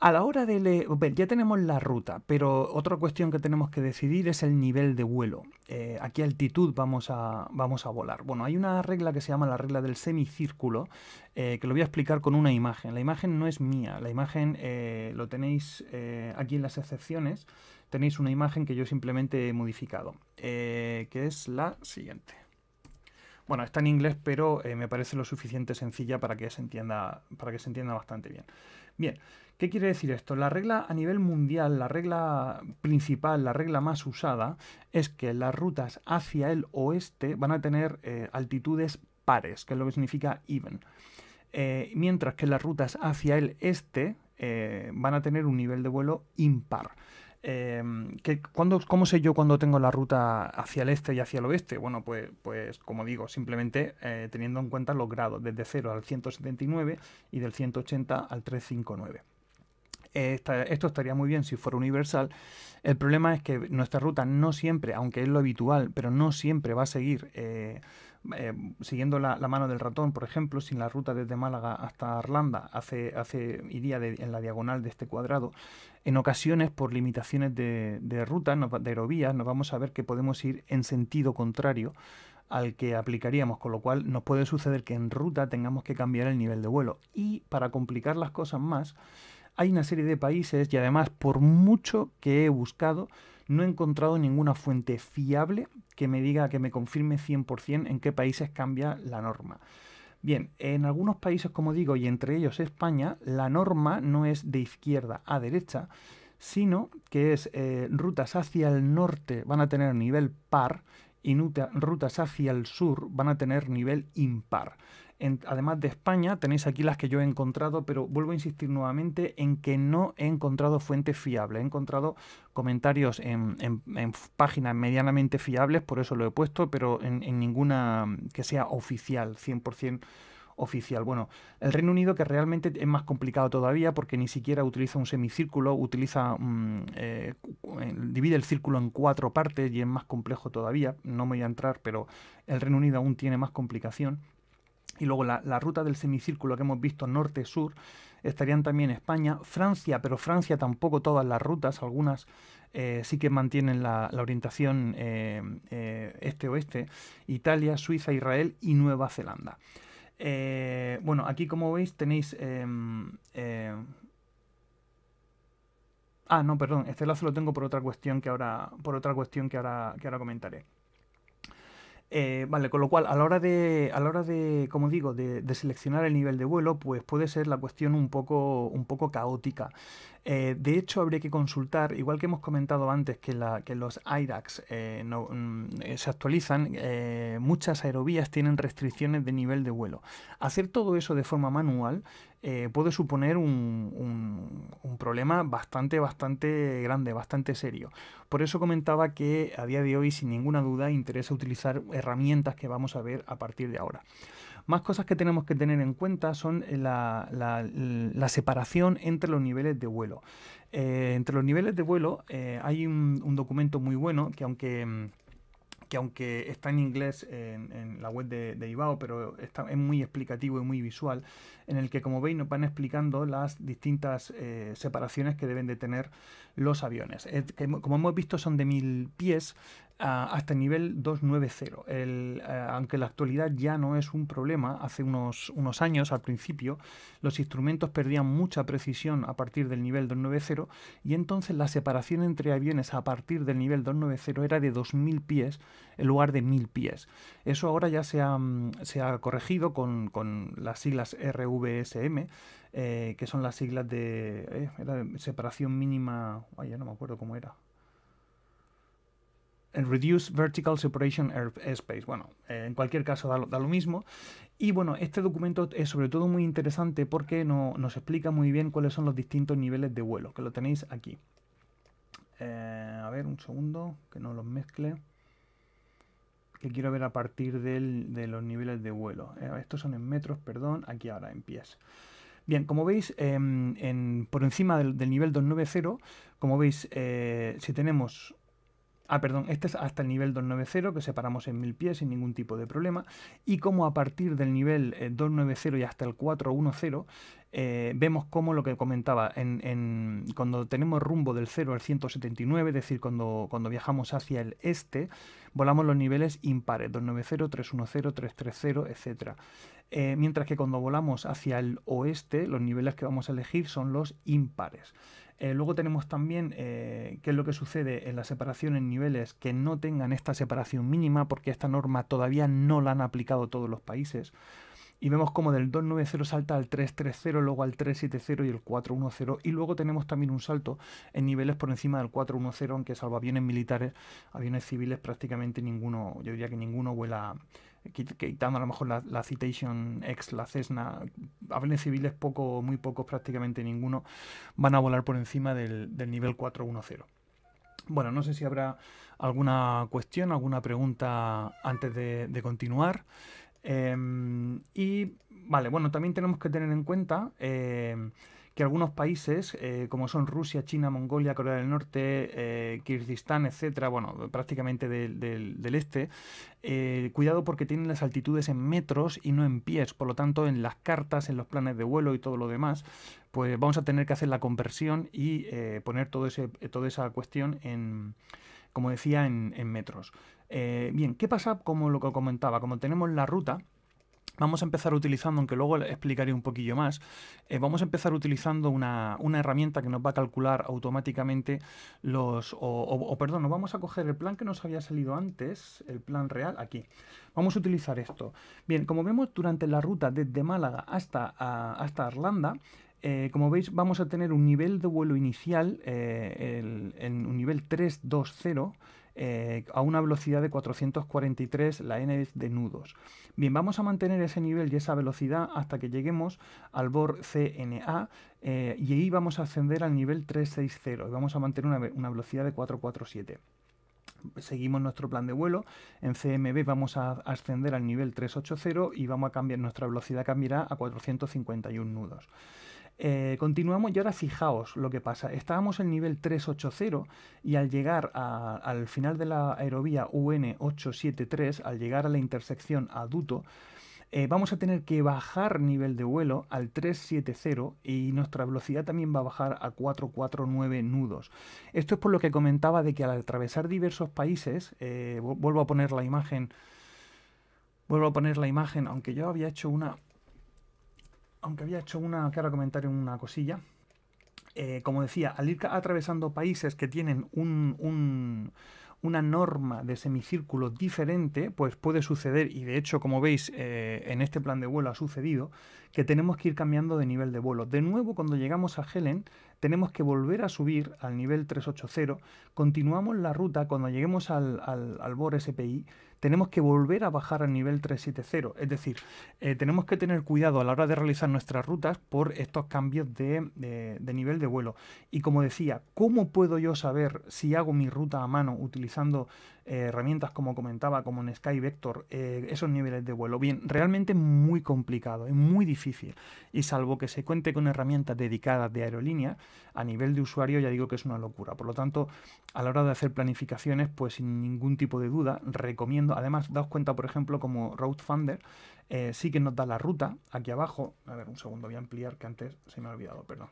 A la hora de leer, eh, ya tenemos la ruta, pero otra cuestión que tenemos que decidir es el nivel de vuelo. Eh, ¿A qué altitud vamos a, vamos a volar? Bueno, hay una regla que se llama la regla del semicírculo, eh, que lo voy a explicar con una imagen. La imagen no es mía, la imagen lo tenéis aquí en las excepciones, tenéis una imagen que yo simplemente he modificado, que es la siguiente. Bueno, está en inglés, pero me parece lo suficiente sencilla para que se entienda, para que se entienda bastante bien. Bien. ¿Qué quiere decir esto? La regla a nivel mundial, la regla principal, la regla más usada, es que las rutas hacia el oeste van a tener eh, altitudes pares, que es lo que significa even. Eh, mientras que las rutas hacia el este eh, van a tener un nivel de vuelo impar. ¿Cómo sé yo cuando tengo la ruta hacia el este y hacia el oeste? Bueno, pues, pues como digo, simplemente teniendo en cuenta los grados, desde 0 al 179 y del 180 al 359 esto estaría muy bien si fuera universal. El problema es que nuestra ruta no siempre, aunque es lo habitual, pero no siempre va a seguir eh, eh, siguiendo la, mano del ratón, por ejemplo, ...sin la ruta desde Málaga hasta Arlanda hace, hace, iría en la diagonal de este cuadrado, en ocasiones por limitaciones de, de ruta, de aerovías, nos vamos a ver que podemos ir en sentido contrario al que aplicaríamos, con lo cual nos puede suceder que en ruta tengamos que cambiar el nivel de vuelo. Y para complicar las cosas más, hay una serie de países y además por mucho que he buscado, no he encontrado ninguna fuente fiable que me diga, que me confirme 100% en qué países cambia la norma. Bien, en algunos países, como digo, y entre ellos España, la norma no es de izquierda a derecha, sino que es eh, rutas hacia el norte van a tener nivel par y rutas hacia el sur van a tener nivel impar. además de España, tenéis aquí las que yo he encontrado, pero vuelvo a insistir nuevamente en que no he encontrado fuente fiable He encontrado comentarios en, en páginas medianamente fiables, por eso lo he puesto, pero en, ninguna que sea oficial, 100% oficial. Bueno, el Reino Unido que realmente es más complicado todavía porque ni siquiera utiliza un semicírculo, utiliza mm, eh, divide el círculo en cuatro partes y es más complejo todavía. No me voy a entrar, pero el Reino Unido aún tiene más complicación. Y luego la, ruta del semicírculo que hemos visto norte-sur estarían también España, Francia, pero Francia tampoco todas las rutas, algunas eh, sí que mantienen la, orientación eh, este-oeste, Italia, Suiza, Israel y Nueva Zelanda. Eh, bueno, aquí como veis tenéis... Em, eh, ah, no, perdón, este lazo lo tengo por otra cuestión que ahora, por otra cuestión que ahora, que ahora comentaré. Eh, vale, con lo cual, a la hora de, a la hora de como digo, de, seleccionar el nivel de vuelo, pues puede ser la cuestión un poco, un poco caótica. Eh, de hecho, habría que consultar, igual que hemos comentado antes que, la, que los IRACs eh, no, mm, se actualizan, muchas aerovías tienen restricciones de nivel de vuelo. Hacer todo eso de forma manual eh, puede suponer un, problema bastante, bastante grande, bastante serio. Por eso comentaba que a día de hoy, sin ninguna duda, interesa utilizar herramientas que vamos a ver a partir de ahora. Más cosas que tenemos que tener en cuenta son la, separación entre los niveles de vuelo. Eh, entre los niveles de vuelo eh, hay un, documento muy bueno que aunque mm, que aunque está en inglés en, la web de, Ibao, pero es muy explicativo y muy visual, en el que como veis nos van explicando las distintas eh, separaciones que deben de tener los aviones. como hemos visto son de mil pies, hasta el nivel eh, 290. aunque en la actualidad ya no es un problema, hace unos, unos años al principio los instrumentos perdían mucha precisión a partir del nivel 290 y entonces la separación entre aviones a partir del nivel 290 era de 2.000 pies en lugar de 1.000 pies. Eso ahora ya se ha, mm, se ha corregido con, las siglas RVSM. Eh, que son las siglas eh, de separación mínima, ay, ya no me acuerdo cómo era, Reduce Vertical Separation Airspace. Bueno, eh, en cualquier caso da lo, mismo. Y bueno, este documento es sobre todo muy interesante porque nos explica muy bien cuáles son los distintos niveles de vuelo, que lo tenéis aquí. Eh, a ver, un segundo, que no los mezcle. Que quiero ver a partir de los niveles de vuelo. Eh, estos son en metros, perdón, aquí ahora en pies. Bien, como veis, em, por encima del, del, nivel 290, como veis, si tenemos Ah, perdón, este es hasta el nivel 290 que separamos en 1000 pies sin ningún tipo de problema. Y como a partir del nivel 290 eh, y hasta el 410 eh, vemos como lo que comentaba, en, cuando tenemos rumbo del 0 al 179, es decir, cuando, viajamos hacia el este, volamos los niveles impares, 290, 310, 330, etc. mientras que cuando volamos hacia el oeste, los niveles que vamos a elegir son los impares. Eh, luego tenemos también eh, qué es lo que sucede en la separación en niveles que no tengan esta separación mínima, porque esta norma todavía no la han aplicado todos los países. Y vemos como del 290 salta al 330, luego al 370 y el 410. Y luego tenemos también un salto en niveles por encima del 410, aunque salvo aviones militares, aviones civiles prácticamente ninguno, yo diría que ninguno vuela, quitando a lo mejor la, Citation X, la Cessna, aviones civiles poco, muy pocos, prácticamente ninguno, van a volar por encima del, nivel 410. Bueno, no sé si habrá alguna cuestión, alguna pregunta antes de, continuar. Em, y vale, bueno, también tenemos que tener en cuenta eh, que algunos países, eh, como son Rusia, China, Mongolia, Corea del Norte, eh, Kirguistán, etcétera, bueno, prácticamente del, este, eh, cuidado porque tienen las altitudes en metros y no en pies, por lo tanto, en las cartas, en los planes de vuelo y todo lo demás, pues vamos a tener que hacer la conversión y eh, poner todo toda esa cuestión en, como decía, en, en metros. bien, ¿qué pasa? Como lo que comentaba, como tenemos la ruta, vamos a empezar utilizando, aunque luego explicaré un poquillo más, eh, vamos a empezar utilizando una, herramienta que nos va a calcular automáticamente los, o, perdón, nos vamos a coger el plan que nos había salido antes, el plan real, aquí. Vamos a utilizar esto. Bien, como vemos, durante la ruta desde Málaga hasta, hasta Irlanda, eh, como veis, vamos a tener un nivel de vuelo inicial, en eh, un nivel 320, eh, a una velocidad de 443 la n de nudos. Bien, vamos a mantener ese nivel y esa velocidad hasta que lleguemos al BOR CNA eh, y ahí vamos a ascender al nivel 360 y vamos a mantener una, una velocidad de 447 seguimos nuestro plan de vuelo. En CMB vamos a ascender al nivel 380 y vamos a cambiar, nuestra velocidad cambiará a 451 nudos. Eh, continuamos y ahora fijaos lo que pasa. Estábamos en nivel 380 y al llegar al final de la aerovía UN873, al llegar a la intersección Aduto, eh, vamos a tener que bajar nivel de vuelo al 370 y nuestra velocidad también va a bajar a 449 nudos. Esto es por lo que comentaba de que al atravesar diversos países, eh, vuelvo a poner la imagen, vuelvo a poner la imagen, aunque yo había hecho una aunque había hecho una, que comentario en una cosilla, eh, como decía, al ir atravesando países que tienen un, una norma de semicírculo diferente, pues puede suceder, y de hecho, como veis, eh, en este plan de vuelo ha sucedido, que tenemos que ir cambiando de nivel de vuelo. De nuevo, cuando llegamos a Helen, tenemos que volver a subir al nivel 380, continuamos la ruta, cuando lleguemos al, al, BOR SPI, tenemos que volver a bajar al nivel 370, es decir, eh, tenemos que tener cuidado a la hora de realizar nuestras rutas por estos cambios de nivel de vuelo. Y como decía, ¿cómo puedo yo saber si hago mi ruta a mano utilizando herramientas como comentaba, como en Sky Vector, eh, esos niveles de vuelo. Bien, realmente muy complicado, es muy difícil. Y salvo que se cuente con herramientas dedicadas de aerolínea, a nivel de usuario ya digo que es una locura. Por lo tanto, a la hora de hacer planificaciones, pues sin ningún tipo de duda, recomiendo. Además, daos cuenta, por ejemplo, como Roadfunder eh, sí que nos da la ruta aquí abajo. A ver, un segundo, voy a ampliar que antes se me ha olvidado, perdón.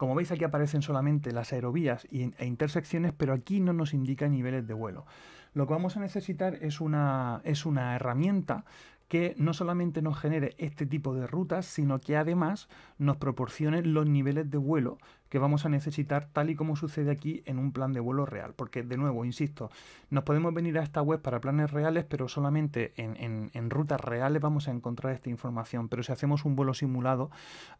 Como veis aquí aparecen solamente las aerovías e intersecciones, pero aquí no nos indica niveles de vuelo. Lo que vamos a necesitar es una, es una herramienta que no solamente nos genere este tipo de rutas, sino que además nos proporcione los niveles de vuelo que vamos a necesitar tal y como sucede aquí en un plan de vuelo real. Porque de nuevo, insisto, nos podemos venir a esta web para planes reales, pero solamente en, rutas reales vamos a encontrar esta información. Pero si hacemos un vuelo simulado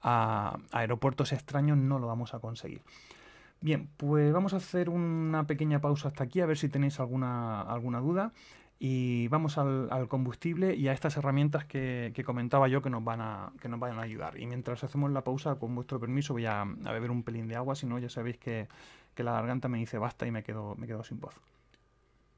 a, aeropuertos extraños no lo vamos a conseguir. Bien, pues vamos a hacer una pequeña pausa hasta aquí, a ver si tenéis alguna, alguna duda. Y vamos al, combustible y a estas herramientas que, comentaba yo que nos, van a, que nos a ayudar. Y mientras hacemos la pausa, con vuestro permiso, voy a, beber un pelín de agua, si no ya sabéis que, que la garganta me dice basta y me quedo, me quedo sin voz.